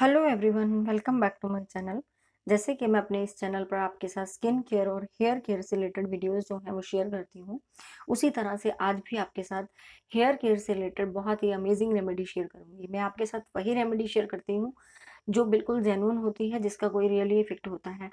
hello everyone welcome back to my channel जैसे कि मैं अपने इस चैनल पर आपके साथ स्किन केयर और हेयर केयर से रिलेटेड वीडियोस जो हैं वो शेयर करती हूँ उसी तरह से आज भी आपके साथ हेयर केयर से रिलेटेड बहुत ही अमेजिंग रेमेडी शेयर करूँगी मैं आपके साथ वही रेमेडी शेयर करती हूँ जो बिल्कुल जेनुअन होती है जिसका कोई रियली इफेक्ट होता है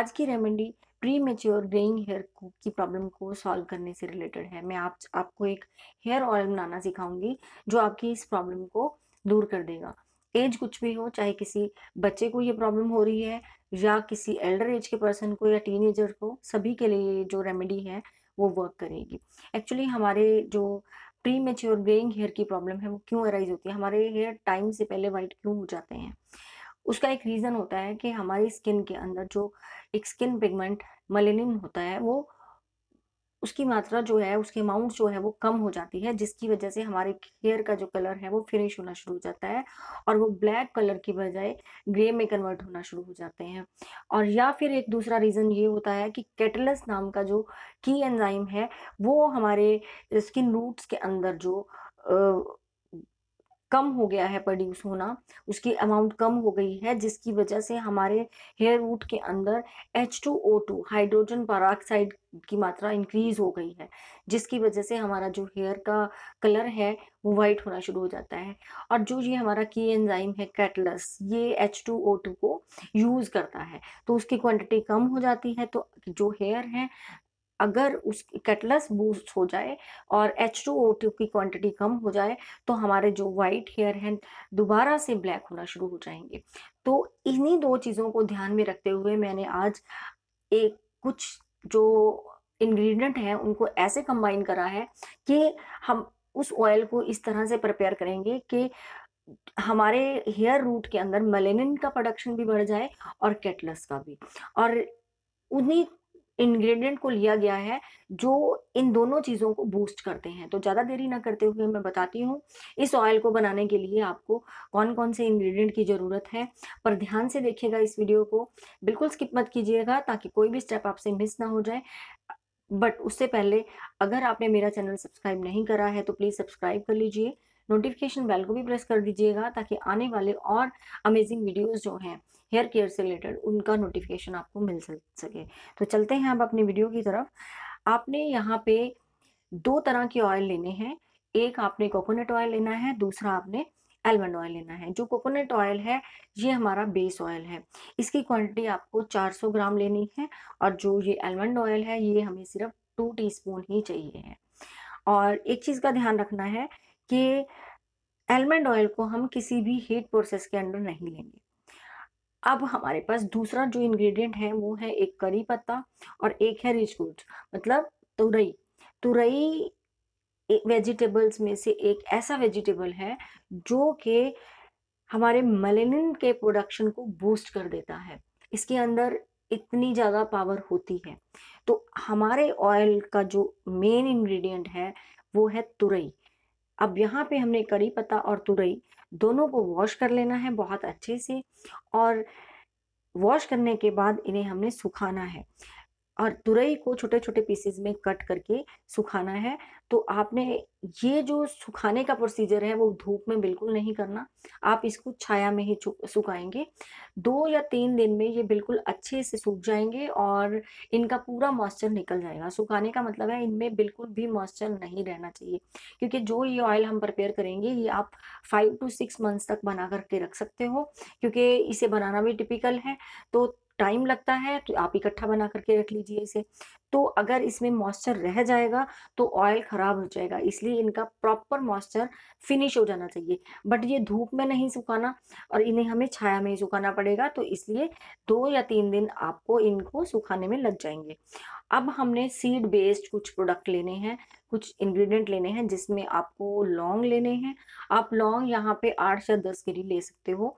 आज की remedy premature greying hair की प्रॉब्लम को सॉल्व करने से रिलेटेड है मैं आप आपको एक हेयर ऑयल बनाना सिखाऊंगी जो आपकी इस प्रॉब्लम को दूर कर देगा एज कुछ भी हो चाहे किसी बच्चे को ये प्रॉब्लम हो रही है या किसी एल्डर एज के पर्सन को या टीनेजर को सभी के लिए जो रेमेडी है वो वर्क करेगी एक्चुअली हमारे जो प्री मेच्योर ग्रेइंग हेयर की प्रॉब्लम है वो क्यों अराइज होती है हमारे हेयर टाइम से पहले वाइट क्यों हो जाते हैं उसका एक रीज़न होता है कि हमारी स्किन के अंदर जो एक स्किन पिगमेंट मलिनिन होता है वो उसकी मात्रा जो है उसकी अमाउंट जो है वो कम हो जाती है जिसकी वजह से हमारे हेयर का जो कलर है वो फिनिश होना शुरू हो जाता है और वो ब्लैक कलर की बजाय ग्रे में कन्वर्ट होना शुरू हो जाते हैं और या फिर एक दूसरा रीज़न ये होता है कि कैटलस नाम का जो की एंजाइम है वो हमारे स्किन रूट्स के अंदर जो कम हो गया है प्रोड्यूस होना उसकी अमाउंट कम हो गई है जिसकी वजह से हमारे हेयर रूट के अंदर H two O two hydrogen peroxide की मात्रा इंक्रीज हो गई है जिसकी वजह से हमारा जो हेयर का कलर है वो वाइट होना शुरू हो जाता है और जो ये हमारा की एंजाइम है कैटलस ये एच टू ओ टू को यूज़ करता है तो उसकी क्वांटिटी कम हो जाती है तो जो हेयर है अगर उस कैटलस बूस्ट हो जाए और एच टू ओ टू की क्वांटिटी कम हो जाए तो हमारे जो वाइट हेयर हैं दोबारा से ब्लैक होना शुरू हो जाएंगे तो इन्हीं दो चीज़ों को ध्यान में रखते हुए मैंने आज एक कुछ जो इंग्रेडिएंट हैं उनको ऐसे कंबाइन करा है कि हम उस ऑयल को इस तरह से प्रिपेयर करेंगे कि हमारे हेयर रूट के अंदर मेलेनिन का प्रोडक्शन भी बढ़ जाए और कैटलस का भी और उन्हीं इंग्रेडिएंट को लिया गया है जो इन दोनों चीज़ों को बूस्ट करते हैं तो ज़्यादा देरी ना करते हुए मैं बताती हूँ इस ऑयल को बनाने के लिए आपको कौन कौन से इंग्रेडिएंट की ज़रूरत है पर ध्यान से देखिएगा इस वीडियो को बिल्कुल स्किप मत कीजिएगा ताकि कोई भी स्टेप आपसे मिस ना हो जाए बट उससे पहले अगर आपने मेरा चैनल सब्सक्राइब नहीं करा है तो प्लीज़ सब्सक्राइब कर लीजिए नोटिफिकेशन बेल को भी प्रेस कर दीजिएगा ताकि आने वाले और अमेजिंग वीडियोस जो हैं हेयर केयर से रिलेटेड उनका नोटिफिकेशन आपको मिल सके तो चलते हैं अब अपनी वीडियो की तरफ आपने यहाँ पे दो तरह के ऑयल लेने हैं एक आपने कोकोनट ऑयल लेना है दूसरा आपने एलमंड ऑयल लेना है जो कोकोनट ऑयल है ये हमारा बेस ऑयल है इसकी क्वांटिटी आपको 400 ग्राम लेनी है और जो ये एलमंड ऑयल है ये हमें सिर्फ टू टीस्पून ही चाहिए है और एक चीज़ का ध्यान रखना है कि एलमंड ऑयल को हम किसी भी हीट प्रोसेस के अंडर नहीं लेंगे अब हमारे पास दूसरा जो इंग्रेडिएंट है वो है एक करी पत्ता और एक है रिच फ्रूट्स मतलब तुरई तुरई वेजिटेबल्स में से एक ऐसा वेजिटेबल है जो कि हमारे मलेनिन के प्रोडक्शन को बूस्ट कर देता है इसके अंदर इतनी ज़्यादा पावर होती है तो हमारे ऑयल का जो मेन इंग्रेडिएंट है वो है तुरई अब यहाँ पे हमने करी पत्ता और तुरई दोनों को वॉश कर लेना है बहुत अच्छे से और वॉश करने के बाद इन्हें हमने सुखाना है और तुरई को छोटे छोटे पीसेस में कट करके सुखाना है तो आपने ये जो सुखाने का प्रोसीजर है वो धूप में बिल्कुल नहीं करना आप इसको छाया में ही सुखाएंगे दो या तीन दिन में ये बिल्कुल अच्छे से सूख जाएंगे और इनका पूरा मॉइस्चर निकल जाएगा सुखाने का मतलब है इनमें बिल्कुल भी मॉइस्चर नहीं रहना चाहिए क्योंकि जो ये ऑयल हम प्रिपेयर करेंगे ये आप फाइव टू सिक्स मंथ्स तक बना करके रख सकते हो क्योंकि इसे बनाना भी टिपिकल है तो टाइम लगता है तो आप इकट्ठा बना करके रख लीजिए इसे तो अगर इसमें मॉइस्चर रह जाएगा तो ऑयल ख़राब हो जाएगा इसलिए इनका प्रॉपर मॉइस्चर फिनिश हो जाना चाहिए बट ये धूप में नहीं सुखाना और इन्हें हमें छाया में ही सुखाना पड़ेगा तो इसलिए दो या तीन दिन आपको इनको सुखाने में लग जाएंगे अब हमने सीड बेस्ड कुछ प्रोडक्ट लेने हैं कुछ इंग्रेडिएंट लेने हैं जिसमें आपको लौंग लेने हैं आप लौंग यहाँ पे आठ से दस के ले सकते हो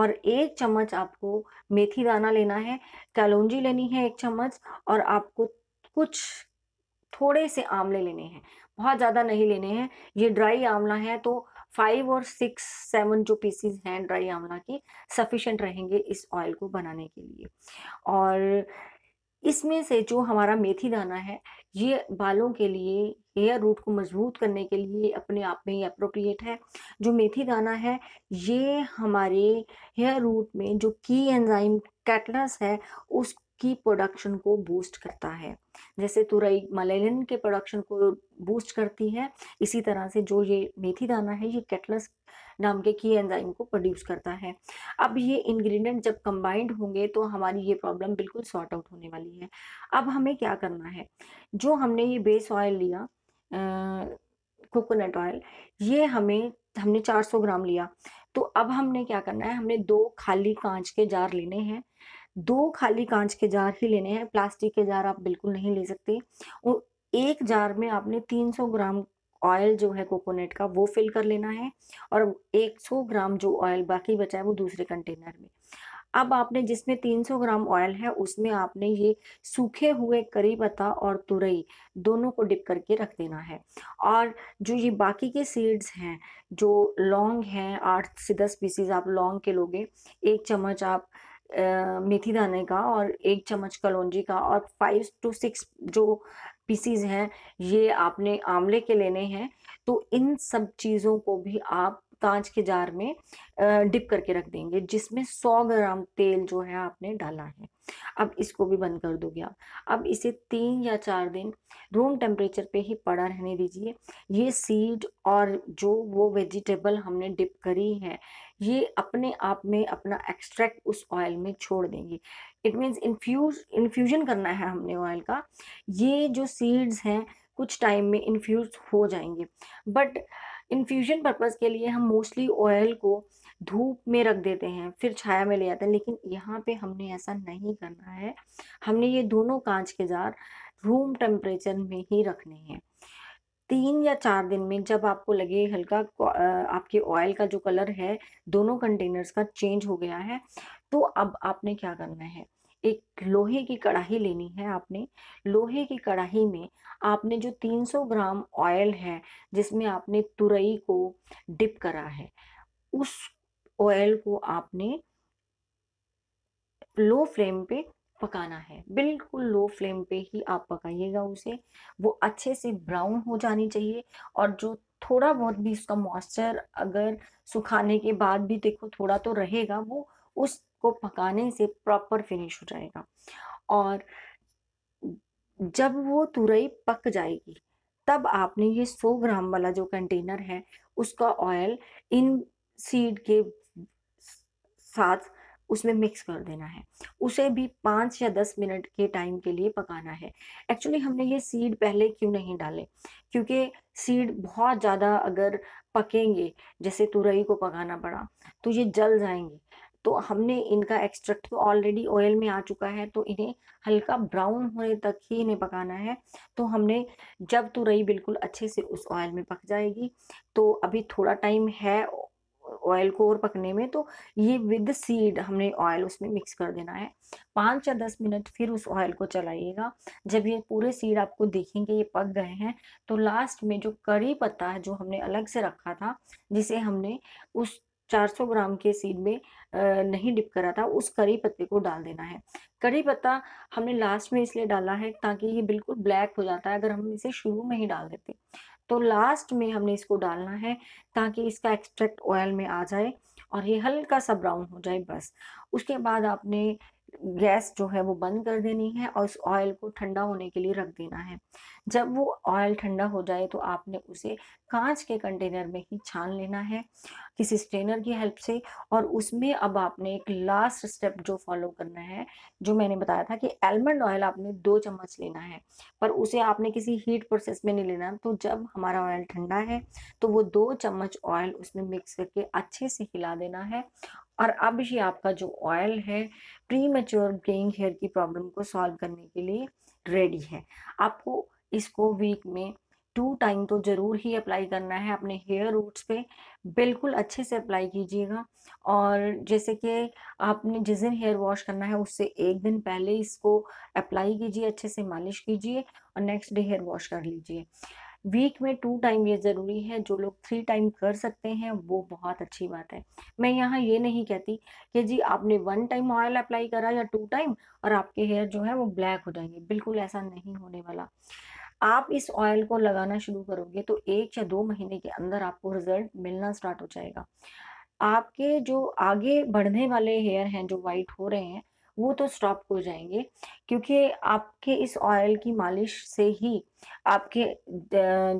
और एक चम्मच आपको मेथी दाना लेना है कैलोंजी लेनी है एक चम्मच और आपको कुछ थोड़े से आंवले लेने हैं बहुत ज़्यादा नहीं लेने हैं ये ड्राई आंवला है तो फाइव और सिक्स सेवन जो पीसीज हैं ड्राई आंवला की सफिशेंट रहेंगे इस ऑयल को बनाने के लिए और इसमें से जो हमारा मेथी दाना है ये बालों के लिए हेयर रूट को मजबूत करने के लिए अपने आप में ही अप्रोप्रिएट है जो मेथी दाना है ये हमारे हेयर रूट में जो की एंजाइम कैटलस है उस की प्रोडक्शन को बूस्ट करता है जैसे तुरई मलेरियन के प्रोडक्शन को बूस्ट करती है इसी तरह से जो ये मेथी दाना है ये कैटलस नाम के की एंजाइम को प्रोड्यूस करता है अब ये इंग्रेडिएंट जब कंबाइंड होंगे तो हमारी ये प्रॉब्लम बिल्कुल सॉर्ट आउट होने वाली है अब हमें क्या करना है जो हमने ये बेस ऑयल लिया कोकोनट ऑयल ये हमें हमने 400 ग्राम लिया तो अब हमने क्या करना है हमने दो खाली कांच के जार लेने हैं दो खाली कांच के जार ही लेने हैं प्लास्टिक के जार आप बिल्कुल नहीं ले सकते और एक जार में आपने 300 ग्राम ऑयल जो है कोकोनट का वो फिल कर लेना है और 100 ग्राम जो ऑयल बाकी बचा है वो दूसरे कंटेनर में अब आपने जिसमें 300 ग्राम ऑयल है उसमें आपने ये सूखे हुए करी पत्ता और तुरई दोनों को डिप करके रख देना है और जो ये बाकी के सीड्स हैं जो लौंग हैं आठ से दस पीसीज आप लौंग के लोगे एक चम्मच आप मेथी दाने का और एक चम्मच कलौजी का और फाइव टू सिक्स जो पीसीज हैं ये आपने आंवले के लेने हैं तो इन सब चीज़ों को भी आप कांच के जार में डिप करके रख देंगे जिसमें 100 ग्राम तेल जो है आपने डाला है अब इसको भी बंद कर दोगे आप अब इसे तीन या चार दिन रूम टेम्परेचर पे ही पड़ा रहने दीजिए ये सीड और जो वो वेजिटेबल हमने डिप करी है ये अपने आप में अपना एक्सट्रैक्ट उस ऑयल में छोड़ देंगे इट मीन्स इन्फ्यूज इन्फ्यूजन करना है हमने ऑयल का ये जो सीड्स हैं कुछ टाइम में इन्फ्यूज हो जाएंगे बट इन्फ्यूजन पर्पज़ के लिए हम मोस्टली ऑयल को धूप में रख देते हैं फिर छाया में ले जाते हैं लेकिन यहाँ पे हमने ऐसा नहीं करना है हमने ये दोनों कांच के जार रूम टेम्परेचर में ही रखने हैं तीन या चार दिन में जब आपको लगे हल्का आपके ऑयल का जो कलर है दोनों कंटेनर्स का चेंज हो गया है तो अब आपने क्या करना है एक लोहे की कढ़ाई लेनी है आपने लोहे की कढ़ाई में आपने जो 300 ग्राम ऑयल है जिसमें आपने तुरई को डिप करा है उस ऑयल को आपने लो फ्लेम पे पकाना है बिल्कुल लो फ्लेम पे ही आप पकाइएगा उसे वो अच्छे से ब्राउन हो जानी चाहिए और जो थोड़ा बहुत भी उसका मॉइस्चर अगर सुखाने के बाद भी देखो थोड़ा तो रहेगा वो उस को पकाने से प्रॉपर फिनिश हो जाएगा और जब वो तुरई पक जाएगी तब आपने ये 100 ग्राम वाला जो कंटेनर है उसका ऑयल इन सीड के साथ उसमें मिक्स कर देना है उसे भी पाँच या दस मिनट के टाइम के लिए पकाना है एक्चुअली हमने ये सीड पहले क्यों नहीं डाले क्योंकि सीड बहुत ज़्यादा अगर पकेंगे जैसे तुरई को पकाना पड़ा तो ये जल जाएंगे तो हमने इनका एक्सट्रैक्ट तो ऑलरेडी ऑयल में आ चुका है तो इन्हें हल्का ब्राउन होने तक ही इन्हें पकाना है तो हमने जब तुरई तो बिल्कुल अच्छे से उस ऑयल में पक जाएगी तो अभी थोड़ा टाइम है ऑयल को और पकने में तो ये विद सीड हमने ऑयल उसमें मिक्स कर देना है पाँच या दस मिनट फिर उस ऑयल को चलाइएगा जब ये पूरे सीड आपको देखेंगे ये पक गए हैं तो लास्ट में जो करी पत्ता है जो हमने अलग से रखा था जिसे हमने उस 400 ग्राम के सीड में नहीं डिप करा था उस करी पत्ते को डाल देना है करी पत्ता हमने लास्ट में इसलिए डाला है ताकि ये बिल्कुल ब्लैक हो जाता है अगर हम इसे शुरू में ही डाल देते तो लास्ट में हमने इसको डालना है ताकि इसका एक्सट्रैक्ट ऑयल में आ जाए और ये हल्का सा ब्राउन हो जाए बस उसके बाद आपने गैस जो है वो बंद कर देनी है और उस ऑयल को ठंडा होने के लिए रख देना है जब वो ऑयल ठंडा हो जाए तो आपने उसे कांच के कंटेनर में ही छान लेना है किसी स्ट्रेनर की हेल्प से और उसमें अब आपने एक लास्ट स्टेप जो फॉलो करना है जो मैंने बताया था कि एलमंड ऑयल आपने दो चम्मच लेना है पर उसे आपने किसी हीट प्रोसेस में नहीं लेना तो जब हमारा ऑयल ठंडा है तो वो दो चम्मच ऑयल उसमें मिक्स करके अच्छे से हिला देना है और अब ये आपका जो ऑयल है प्री मेच्योर ग्रेइंग हेयर की प्रॉब्लम को सॉल्व करने के लिए रेडी है आपको इसको वीक में टू टाइम तो ज़रूर ही अप्लाई करना है अपने हेयर रूट्स पे बिल्कुल अच्छे से अप्लाई कीजिएगा और जैसे कि आपने जिस दिन हेयर वॉश करना है उससे एक दिन पहले इसको अप्लाई कीजिए अच्छे से मालिश कीजिए और नेक्स्ट डे हेयर वॉश कर लीजिए वीक में टू टाइम ये ज़रूरी है जो लोग थ्री टाइम कर सकते हैं वो बहुत अच्छी बात है मैं यहाँ ये नहीं कहती कि जी आपने वन टाइम ऑयल अप्लाई करा या टू टाइम और आपके हेयर जो है वो ब्लैक हो जाएंगे बिल्कुल ऐसा नहीं होने वाला आप इस ऑयल को लगाना शुरू करोगे तो एक या दो महीने के अंदर आपको रिजल्ट मिलना स्टार्ट हो जाएगा आपके जो आगे बढ़ने वाले हेयर हैं जो वाइट हो रहे हैं वो तो स्टॉप हो जाएंगे क्योंकि आपके इस ऑयल की मालिश से ही आपके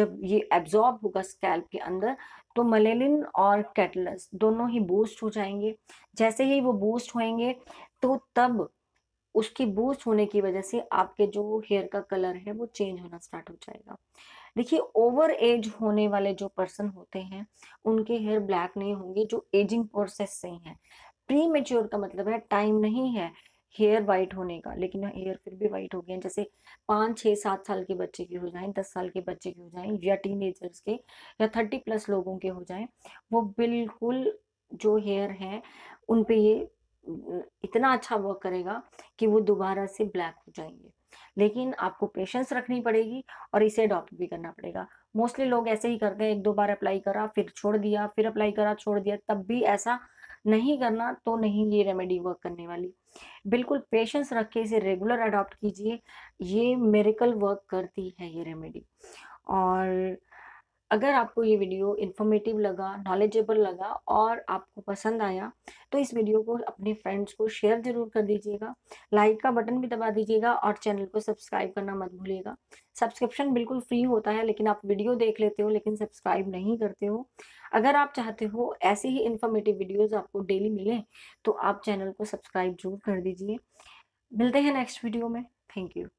जब ये एब्जॉर्ब होगा स्कैल्प के अंदर तो मलेलिन और कैटलस दोनों ही बूस्ट हो जाएंगे जैसे ही वो बूस्ट होएंगे तो तब उसकी बूस्ट होने की वजह से आपके जो हेयर का कलर है वो चेंज होना स्टार्ट हो जाएगा देखिए ओवर एज होने वाले जो पर्सन होते हैं उनके हेयर ब्लैक नहीं होंगे जो एजिंग प्रोसेस से हैं प्री मेच्योर का मतलब है टाइम नहीं है हेयर वाइट होने का लेकिन हेयर हाँ, फिर भी वाइट हो गए जैसे पाँच छः सात साल के बच्चे की हो जाएं दस साल के बच्चे की हो जाएं या टीनेजर्स के या थर्टी प्लस लोगों के हो जाएं वो बिल्कुल जो हेयर है उन पे ये इतना अच्छा वर्क करेगा कि वो दोबारा से ब्लैक हो जाएंगे लेकिन आपको पेशेंस रखनी पड़ेगी और इसे अडॉप्ट भी करना पड़ेगा मोस्टली लोग ऐसे ही करते हैं एक दो बार अप्लाई करा फिर छोड़ दिया फिर अप्लाई करा छोड़ दिया तब भी ऐसा नहीं करना तो नहीं ये रेमेडी वर्क करने वाली बिल्कुल पेशेंस रख के इसे रेगुलर अडॉप्ट कीजिए ये मेरिकल वर्क करती है ये रेमेडी और अगर आपको ये वीडियो इन्फॉर्मेटिव लगा नॉलेजेबल लगा और आपको पसंद आया तो इस वीडियो को अपने फ्रेंड्स को शेयर ज़रूर कर दीजिएगा लाइक का बटन भी दबा दीजिएगा और चैनल को सब्सक्राइब करना मत भूलिएगा सब्सक्रिप्शन बिल्कुल फ्री होता है लेकिन आप वीडियो देख लेते हो लेकिन सब्सक्राइब नहीं करते हो अगर आप चाहते हो ऐसे ही इन्फॉर्मेटिव वीडियोज़ आपको डेली मिलें तो आप चैनल को सब्सक्राइब जरूर कर दीजिए मिलते हैं नेक्स्ट वीडियो में थैंक यू